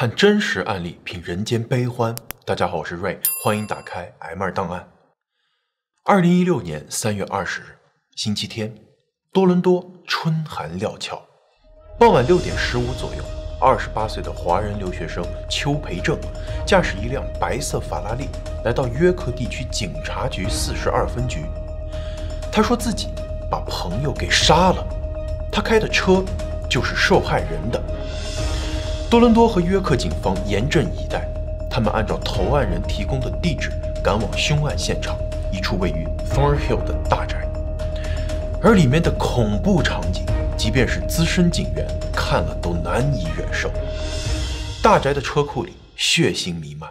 看真实案例，品人间悲欢。大家好，我是 Ray，欢迎打开 M 二档案。二零一六年三月二十日，星期天，多伦多春寒料峭。傍晚六点十五左右，二十八岁的华人留学生邱培正驾驶一辆白色法拉利来到约克地区警察局四十二分局。他说自己把朋友给杀了，他开的车就是受害人的。多伦多和约克警方严阵以待，他们按照投案人提供的地址赶往凶案现场一处位于 Fernhill 的大宅，而里面的恐怖场景，即便是资深警员看了都难以忍受。大宅的车库里血腥弥漫，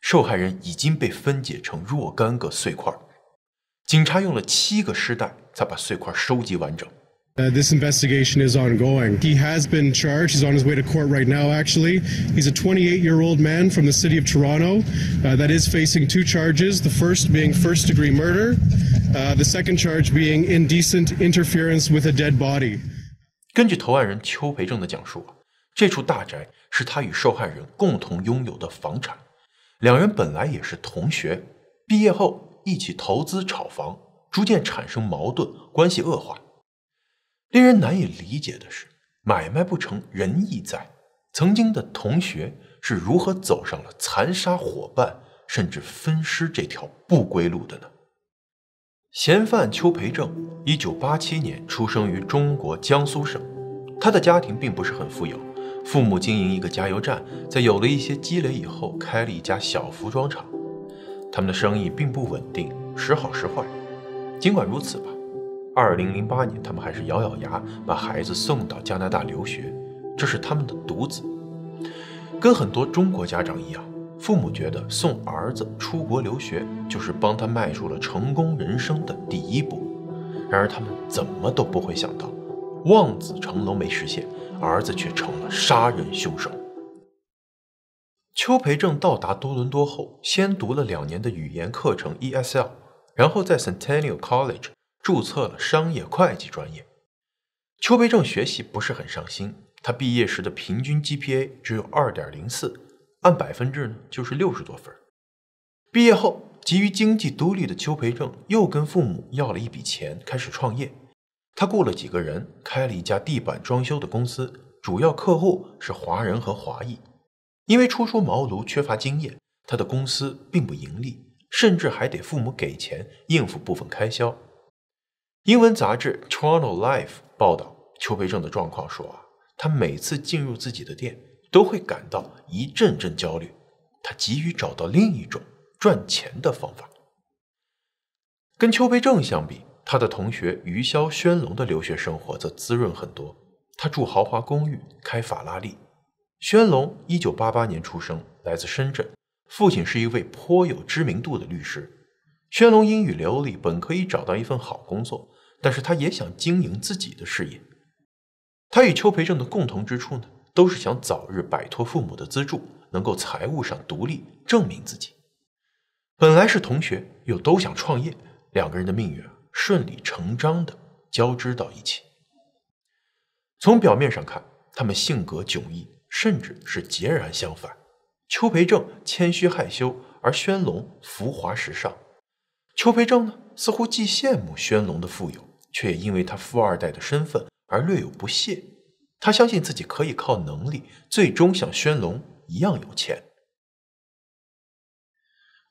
受害人已经被分解成若干个碎块，警察用了七个尸袋才把碎块收集完整。Uh, this investigation is ongoing. He has been charged. He's on his way to court right now, actually. He's a 28 year old man from the city of Toronto uh, that is facing two charges the first being first degree murder, uh, the second charge being indecent interference with a dead body. 根据投案人邱培正的讲述，这处大宅是他与受害人共同拥有的房产，两人本来也是同学，毕业后一起投资炒房，逐渐产生矛盾，关系恶化。令人难以理解的是，买卖不成仁义在，曾经的同学是如何走上了残杀伙伴甚至分尸这条不归路的呢？嫌犯邱培正，一九八七年出生于中国江苏省，他的家庭并不是很富有，父母经营一个加油站，在有了一些积累以后，开了一家小服装厂，他们的生意并不稳定，时好时坏。尽管如此吧。二零零八年，他们还是咬咬牙把孩子送到加拿大留学，这是他们的独子。跟很多中国家长一样，父母觉得送儿子出国留学就是帮他迈出了成功人生的第一步。然而，他们怎么都不会想到，望子成龙没实现，儿子却成了杀人凶手。邱培正到达多伦多后，先读了两年的语言课程 ESL，然后在 Centennial College。注册了商业会计专业。邱培正学习不是很上心，他毕业时的平均 GPA 只有二点零四，按百分制呢就是六十多分。毕业后，急于经济独立的邱培正又跟父母要了一笔钱，开始创业。他雇了几个人，开了一家地板装修的公司，主要客户是华人和华裔。因为初出茅庐，缺乏经验，他的公司并不盈利，甚至还得父母给钱应付部分开销。英文杂志《Toronto Life》报道邱培正的状况说：“啊，他每次进入自己的店都会感到一阵阵焦虑，他急于找到另一种赚钱的方法。”跟邱培正相比，他的同学余潇轩龙的留学生活则滋润很多。他住豪华公寓，开法拉利。轩龙一九八八年出生，来自深圳，父亲是一位颇有知名度的律师。轩龙英语流利，本可以找到一份好工作，但是他也想经营自己的事业。他与邱培正的共同之处呢，都是想早日摆脱父母的资助，能够财务上独立，证明自己。本来是同学，又都想创业，两个人的命运啊，顺理成章的交织到一起。从表面上看，他们性格迥异，甚至是截然相反。邱培正谦虚害羞，而轩龙浮华时尚。邱培正呢，似乎既羡慕宣龙的富有，却也因为他富二代的身份而略有不屑。他相信自己可以靠能力，最终像宣龙一样有钱。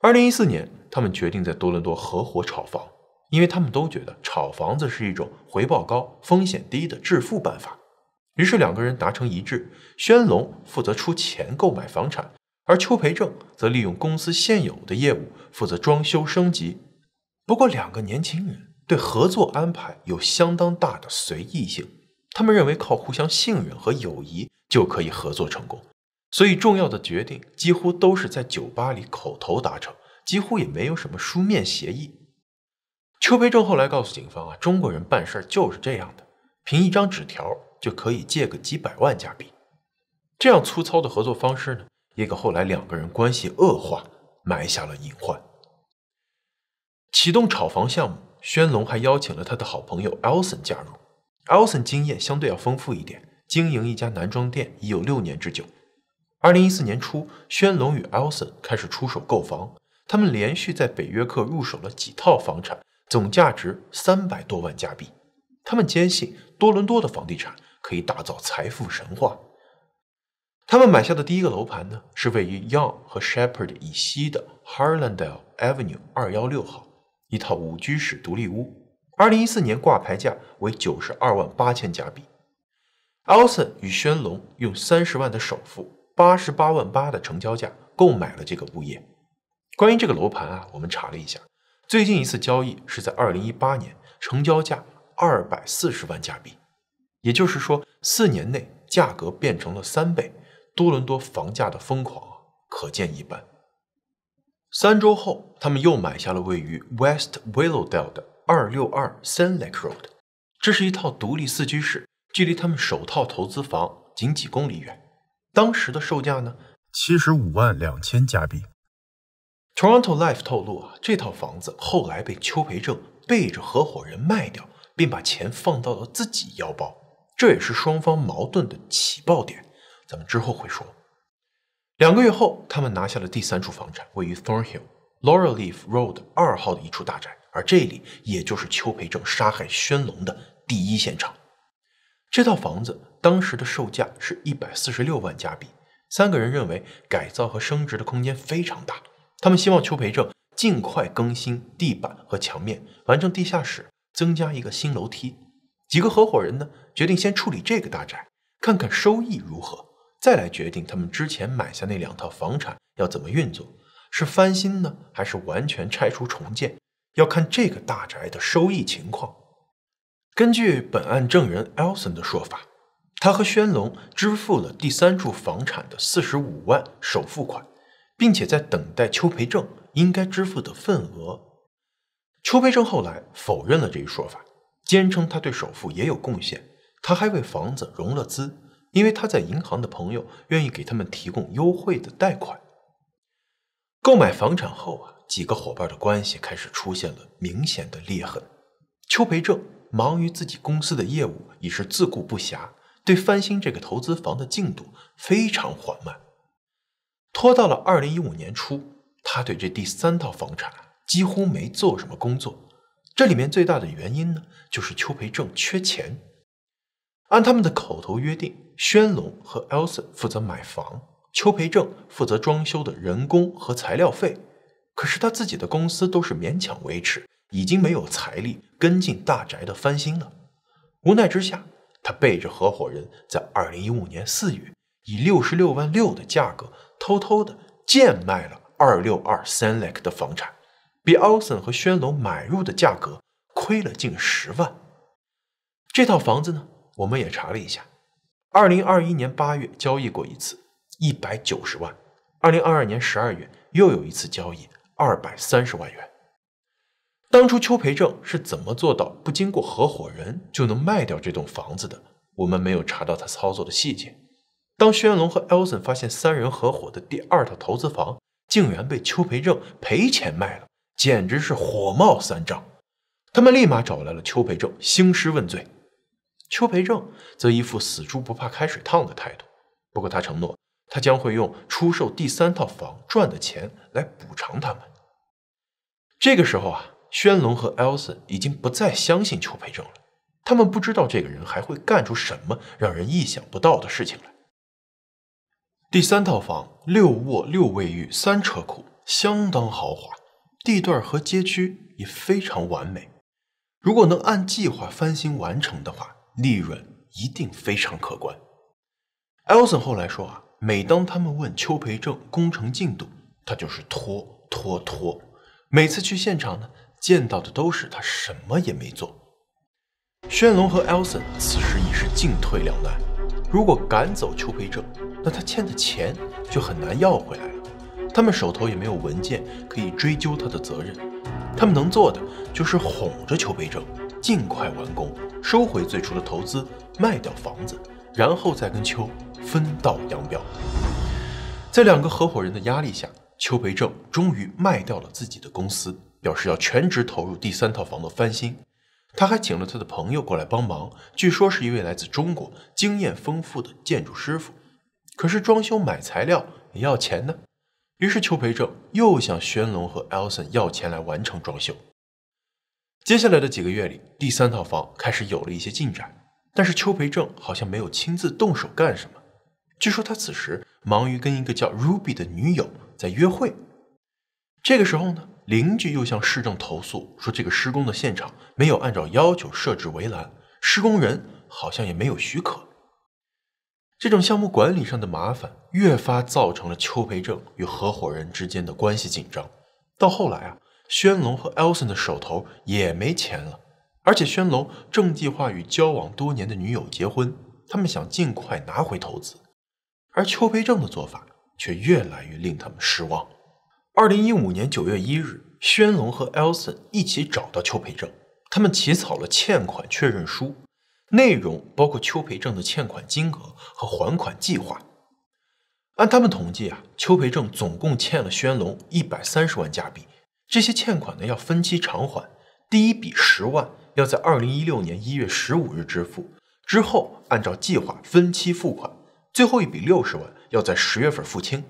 二零一四年，他们决定在多伦多合伙炒房，因为他们都觉得炒房子是一种回报高、风险低的致富办法。于是两个人达成一致：宣龙负责出钱购买房产，而邱培正则利用公司现有的业务负责装修升级。不过，两个年轻人对合作安排有相当大的随意性，他们认为靠互相信任和友谊就可以合作成功，所以重要的决定几乎都是在酒吧里口头达成，几乎也没有什么书面协议。邱培正后来告诉警方啊，中国人办事就是这样的，凭一张纸条就可以借个几百万加币，这样粗糙的合作方式呢，也给后来两个人关系恶化埋下了隐患。启动炒房项目，宣龙还邀请了他的好朋友 e l s o n 加入。e l s o n 经验相对要丰富一点，经营一家男装店已有六年之久。二零一四年初，宣龙与 e l s o n 开始出手购房，他们连续在北约克入手了几套房产，总价值三百多万加币。他们坚信多伦多的房地产可以打造财富神话。他们买下的第一个楼盘呢，是位于 Young 和 Sheppard 以西的 Harlandale Avenue 二幺六号。一套五居室独立屋，二零一四年挂牌价为九十二万八千加币。奥 o n 与轩龙用三十万的首付，八十八万八的成交价购买了这个物业。关于这个楼盘啊，我们查了一下，最近一次交易是在二零一八年，成交价二百四十万加币，也就是说四年内价格变成了三倍。多伦多房价的疯狂啊，可见一斑。三周后，他们又买下了位于 West Willowdale 的262 s e n l a e Road，这是一套独立四居室，距离他们首套投资房仅几公里远。当时的售价呢？七十五万两千加币。Toronto Life 透露啊，这套房子后来被邱培正背着合伙人卖掉，并把钱放到了自己腰包，这也是双方矛盾的起爆点，咱们之后会说。两个月后，他们拿下了第三处房产，位于 Thornhill Laurel Leaf Road 二号的一处大宅，而这里也就是邱培正杀害宣龙的第一现场。这套房子当时的售价是一百四十六万加币，三个人认为改造和升值的空间非常大。他们希望邱培正尽快更新地板和墙面，完成地下室，增加一个新楼梯。几个合伙人呢，决定先处理这个大宅，看看收益如何。再来决定他们之前买下那两套房产要怎么运作，是翻新呢，还是完全拆除重建？要看这个大宅的收益情况。根据本案证人艾 l s o n 的说法，他和宣龙支付了第三处房产的四十五万首付款，并且在等待邱培正应该支付的份额。邱培正后来否认了这一说法，坚称他对首付也有贡献，他还为房子融了资。因为他在银行的朋友愿意给他们提供优惠的贷款。购买房产后啊，几个伙伴的关系开始出现了明显的裂痕。邱培正忙于自己公司的业务，已是自顾不暇，对翻新这个投资房的进度非常缓慢，拖到了二零一五年初，他对这第三套房产几乎没做什么工作。这里面最大的原因呢，就是邱培正缺钱。按他们的口头约定。宣龙和 Elson 负责买房，邱培正负责装修的人工和材料费。可是他自己的公司都是勉强维持，已经没有财力跟进大宅的翻新了。无奈之下，他背着合伙人在二零一五年四月以六十六万六的价格偷偷的贱卖了二六二三 l a k e 的房产，比 Elson 和宣龙买入的价格亏了近十万。这套房子呢，我们也查了一下。二零二一年八月交易过一次，一百九十万；二零二二年十二月又有一次交易，二百三十万元。当初邱培正是怎么做到不经过合伙人就能卖掉这栋房子的？我们没有查到他操作的细节。当轩龙和 Elson 发现三人合伙的第二套投资房竟然被邱培正赔钱卖了，简直是火冒三丈。他们立马找来了邱培正，兴师问罪。邱培正则一副死猪不怕开水烫的态度。不过他承诺，他将会用出售第三套房赚的钱来补偿他们。这个时候啊，轩龙和艾 o 森已经不再相信邱培正了。他们不知道这个人还会干出什么让人意想不到的事情来。第三套房六卧六卫浴三车库，相当豪华，地段和街区也非常完美。如果能按计划翻新完成的话。利润一定非常可观。Elson 后来说啊，每当他们问邱培正工程进度，他就是拖拖拖。每次去现场呢，见到的都是他什么也没做。宣龙和 Elson 此时已是进退两难。如果赶走邱培正，那他欠的钱就很难要回来了。他们手头也没有文件可以追究他的责任。他们能做的就是哄着邱培正。尽快完工，收回最初的投资，卖掉房子，然后再跟邱分道扬镳。在两个合伙人的压力下，邱培正终于卖掉了自己的公司，表示要全职投入第三套房的翻新。他还请了他的朋友过来帮忙，据说是一位来自中国经验丰富的建筑师傅。可是装修买材料也要钱呢，于是邱培正又向宣龙和艾森要钱来完成装修。接下来的几个月里，第三套房开始有了一些进展，但是邱培正好像没有亲自动手干什么。据说他此时忙于跟一个叫 Ruby 的女友在约会。这个时候呢，邻居又向市政投诉说，这个施工的现场没有按照要求设置围栏，施工人好像也没有许可。这种项目管理上的麻烦，越发造成了邱培正与合伙人之间的关系紧张。到后来啊。宣龙和 Elson 的手头也没钱了，而且宣龙正计划与交往多年的女友结婚，他们想尽快拿回投资，而邱培正的做法却越来越令他们失望。二零一五年九月一日，宣龙和 Elson 一起找到邱培正，他们起草了欠款确认书，内容包括邱培正的欠款金额和还款计划。按他们统计啊，邱培正总共欠了宣龙一百三十万加币。这些欠款呢要分期偿还，第一笔十万要在二零一六年一月十五日支付，之后按照计划分期付款，最后一笔六十万要在十月份付清。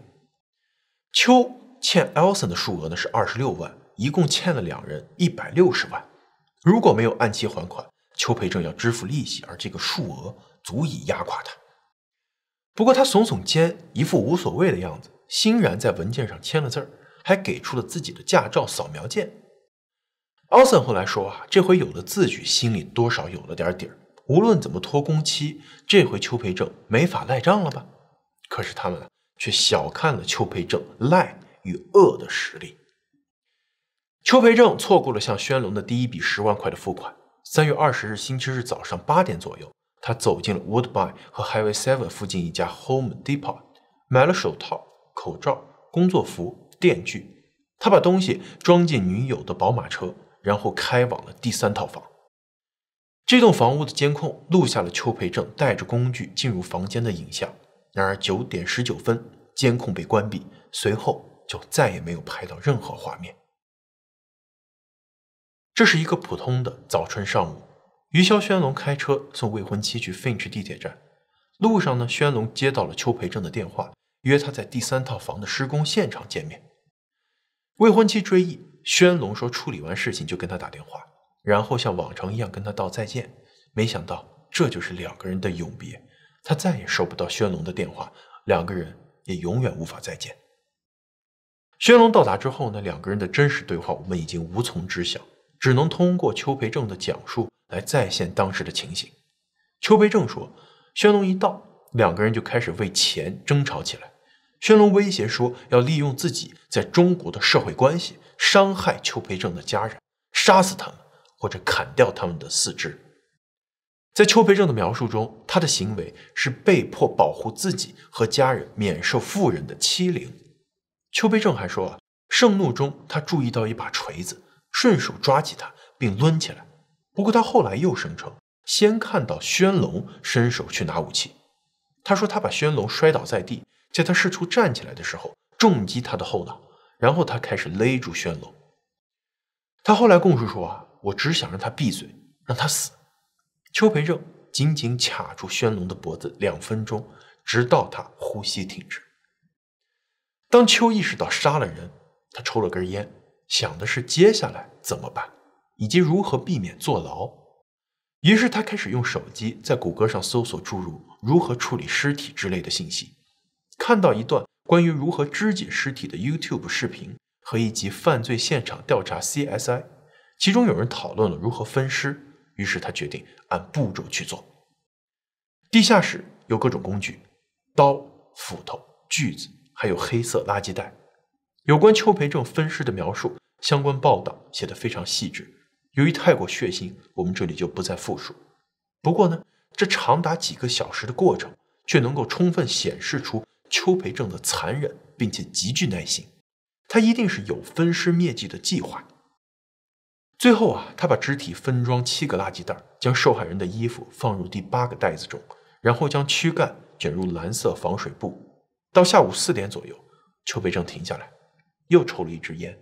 邱欠 Elson 的数额呢是二十六万，一共欠了两人一百六十万。如果没有按期还款，邱培正要支付利息，而这个数额足以压垮他。不过他耸耸肩，一副无所谓的样子，欣然在文件上签了字儿。还给出了自己的驾照扫描件。奥森后来说啊，这回有了字据，心里多少有了点底儿。无论怎么拖工期，这回邱培正没法赖账了吧？可是他们却小看了邱培正赖与恶的实力。邱培正错过了向宣龙的第一笔十万块的付款。三月二十日星期日早上八点左右，他走进了 Woodbine 和 Highway Seven 附近一家 Home Depot，买了手套、口罩、工作服。电锯，他把东西装进女友的宝马车，然后开往了第三套房。这栋房屋的监控录下了邱培正带着工具进入房间的影像。然而九点十九分，监控被关闭，随后就再也没有拍到任何画面。这是一个普通的早春上午，余潇、轩龙开车送未婚妻去 Finch 地铁站。路上呢，轩龙接到了邱培正的电话，约他在第三套房的施工现场见面。未婚妻追忆，宣龙说处理完事情就跟他打电话，然后像往常一样跟他道再见。没想到这就是两个人的永别，他再也收不到宣龙的电话，两个人也永远无法再见。宣龙到达之后呢，两个人的真实对话我们已经无从知晓，只能通过邱培正的讲述来再现当时的情形。邱培正说，宣龙一到，两个人就开始为钱争吵起来。宣龙威胁说，要利用自己在中国的社会关系，伤害邱培正的家人，杀死他们，或者砍掉他们的四肢。在邱培正的描述中，他的行为是被迫保护自己和家人免受富人的欺凌。邱培正还说，啊，盛怒中他注意到一把锤子，顺手抓起它并抡起来。不过他后来又声称，先看到宣龙伸手去拿武器。他说他把宣龙摔倒在地。在他试图站起来的时候，重击他的后脑，然后他开始勒住轩龙。他后来供述说：“啊，我只想让他闭嘴，让他死。”邱培正紧紧卡住轩龙的脖子两分钟，直到他呼吸停止。当邱意识到杀了人，他抽了根烟，想的是接下来怎么办，以及如何避免坐牢。于是他开始用手机在谷歌上搜索诸如“如何处理尸体”之类的信息。看到一段关于如何肢解尸体的 YouTube 视频和一集犯罪现场调查 CSI，其中有人讨论了如何分尸，于是他决定按步骤去做。地下室有各种工具，刀、斧头、锯子，还有黑色垃圾袋。有关邱培正分尸的描述，相关报道写得非常细致。由于太过血腥，我们这里就不再复述。不过呢，这长达几个小时的过程，却能够充分显示出。邱培正的残忍，并且极具耐心，他一定是有分尸灭迹的计划。最后啊，他把肢体分装七个垃圾袋将受害人的衣服放入第八个袋子中，然后将躯干卷入蓝色防水布。到下午四点左右，邱培正停下来，又抽了一支烟。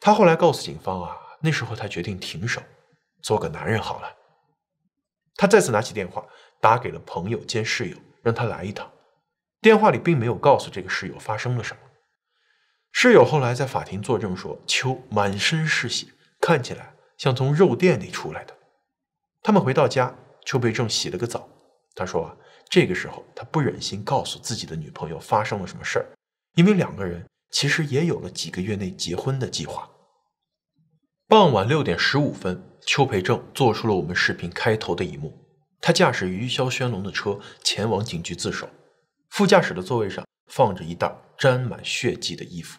他后来告诉警方啊，那时候他决定停手，做个男人好了。他再次拿起电话，打给了朋友兼室友，让他来一趟。电话里并没有告诉这个室友发生了什么。室友后来在法庭作证说，秋满身是血，看起来像从肉店里出来的。他们回到家，邱培正洗了个澡。他说啊，这个时候他不忍心告诉自己的女朋友发生了什么事儿，因为两个人其实也有了几个月内结婚的计划。傍晚六点十五分，邱培正做出了我们视频开头的一幕：他驾驶于肖轩龙的车前往警局自首。副驾驶的座位上放着一袋沾满血迹的衣服。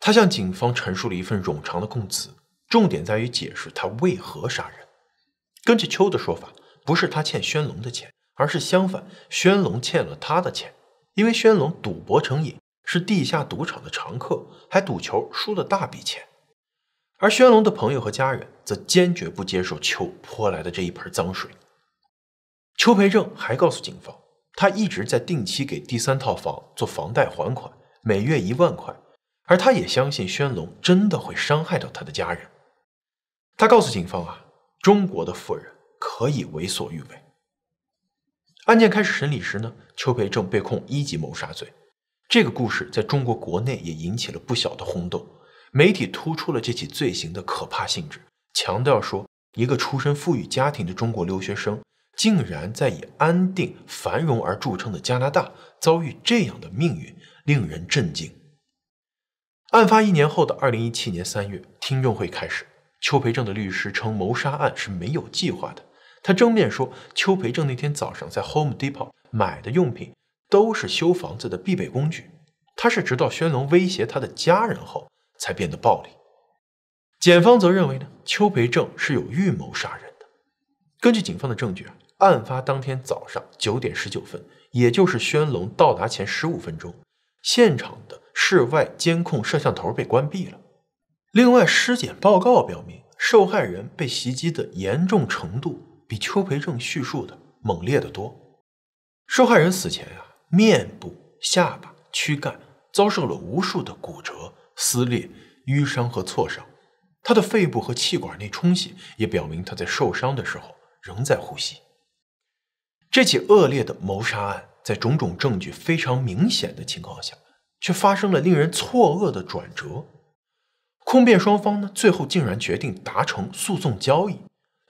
他向警方陈述了一份冗长的供词，重点在于解释他为何杀人。根据邱的说法，不是他欠宣龙的钱，而是相反，宣龙欠了他的钱。因为宣龙赌博成瘾，是地下赌场的常客，还赌球输了大笔钱。而宣龙的朋友和家人则坚决不接受邱泼来的这一盆脏水。邱培正还告诉警方。他一直在定期给第三套房做房贷还款，每月一万块，而他也相信宣龙真的会伤害到他的家人。他告诉警方啊，中国的富人可以为所欲为。案件开始审理时呢，邱培正被控一级谋杀罪。这个故事在中国国内也引起了不小的轰动，媒体突出了这起罪行的可怕性质，强调说一个出身富裕家庭的中国留学生。竟然在以安定繁荣而著称的加拿大遭遇这样的命运，令人震惊。案发一年后的二零一七年三月，听证会开始。邱培正的律师称，谋杀案是没有计划的。他正面说，邱培正那天早上在 Home Depot 买的用品都是修房子的必备工具。他是直到宣龙威胁他的家人后才变得暴力。检方则认为呢，邱培正是有预谋杀人的。根据警方的证据啊。案发当天早上九点十九分，也就是宣龙到达前十五分钟，现场的室外监控摄像头被关闭了。另外，尸检报告表明，受害人被袭击的严重程度比邱培正叙述的猛烈的多。受害人死前啊，面部、下巴、躯干遭受了无数的骨折、撕裂、淤伤和挫伤，他的肺部和气管内充血，也表明他在受伤的时候仍在呼吸。这起恶劣的谋杀案，在种种证据非常明显的情况下，却发生了令人错愕的转折。控辩双方呢，最后竟然决定达成诉讼交易。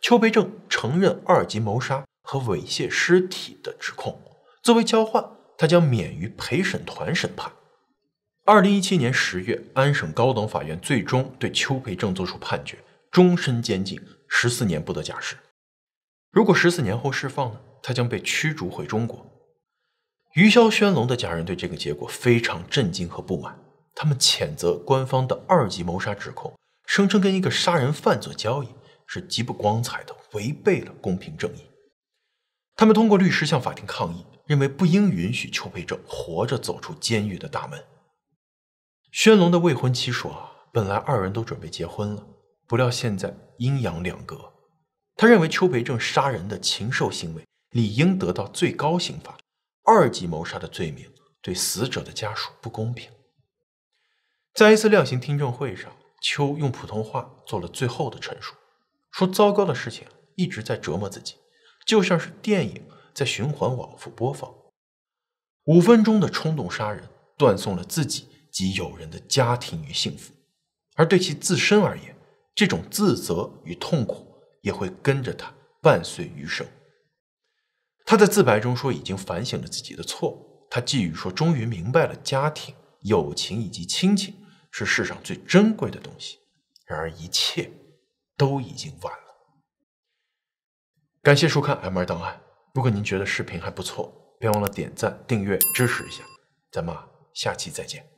邱培正承认二级谋杀和猥亵尸体的指控，作为交换，他将免于陪审团审判。二零一七年十月，安省高等法院最终对邱培正作出判决：终身监禁，十四年不得假释。如果十四年后释放呢？他将被驱逐回中国。余霄、宣龙的家人对这个结果非常震惊和不满，他们谴责官方的二级谋杀指控，声称跟一个杀人犯做交易是极不光彩的，违背了公平正义。他们通过律师向法庭抗议，认为不应允许邱培正活着走出监狱的大门。宣龙的未婚妻说：“本来二人都准备结婚了，不料现在阴阳两隔。”他认为邱培正杀人的禽兽行为。理应得到最高刑罚，二级谋杀的罪名对死者的家属不公平。在一次量刑听证会上，秋用普通话做了最后的陈述，说：“糟糕的事情一直在折磨自己，就像是电影在循环往复播放。五分钟的冲动杀人，断送了自己及友人的家庭与幸福，而对其自身而言，这种自责与痛苦也会跟着他伴随余生。”他在自白中说，已经反省了自己的错误。他寄语说，终于明白了家庭、友情以及亲情是世上最珍贵的东西。然而，一切都已经晚了。感谢收看 M 二档案。如果您觉得视频还不错，别忘了点赞、订阅支持一下。咱们下期再见。